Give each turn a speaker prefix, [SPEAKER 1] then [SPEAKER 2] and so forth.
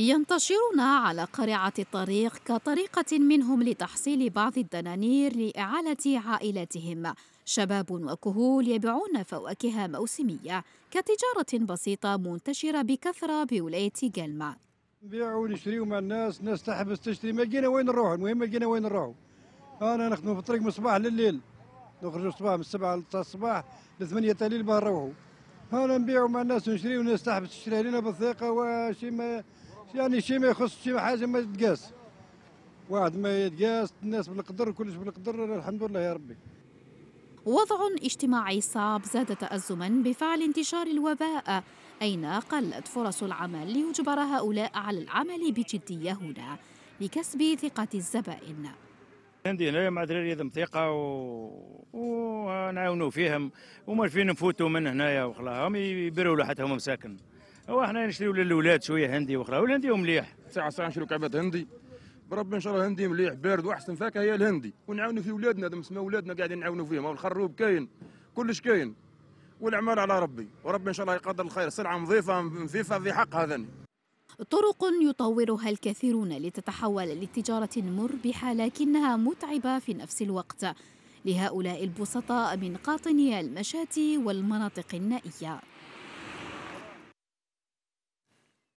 [SPEAKER 1] ينتشرون على قرعة الطريق كطريقة منهم لتحصيل بعض الدنانير لإعالة عائلتهم شباب وكهول يبيعون فواكه موسمية كتجارة بسيطة منتشرة بكثرة بولاية جلمة
[SPEAKER 2] نبيع ونشري مع الناس الناس تحبس تشتري ما لقينا وين نروح المهم ما لقينا وين نروح أنا نخدم في الطريق من الصباح لليل نخرج الصباح من السبعة الصباح لثمانية الليل باه نروحوا أنا نبيع مع الناس ونشري والناس تحبس تشتري لنا بالثقة وشي ما يعني شي ما يخص شي حاجه ما يتقاس واحد ما يتقاس الناس بالقدر كلش
[SPEAKER 1] بالقدر الحمد لله يا ربي وضع اجتماعي صعب زاد تأزما بفعل انتشار الوباء أين قلت فرص العمل ليجبر هؤلاء على العمل بجدية هنا لكسب ثقة الزبائن
[SPEAKER 3] عندي هنا مع دراري ثقة و... ونعاونوا فيهم وما فين نفوتوا من هنايا وخلاهم يبروا هم مساكن هو حنا نشريو للولاد شويه هندي واخرى والهندي مليح ساعه ساعه نشريو كعبات هندي بربي ان شاء الله هندي مليح بارد واحسن فاكهه هي الهندي
[SPEAKER 4] ونعاونوا في ولادنا هذا مسمى ولادنا قاعدين نعاونوا فيهم الخروب كاين كلش كاين والاعمال على ربي وربي ان شاء الله يقدر الخير سلعه نظيفه نظيفه في حقها ذن
[SPEAKER 1] طرق يطورها الكثيرون لتتحول لتجارة مربحة لكنها متعبة في نفس الوقت لهؤلاء البسطاء من قاطني المشاة والمناطق النائية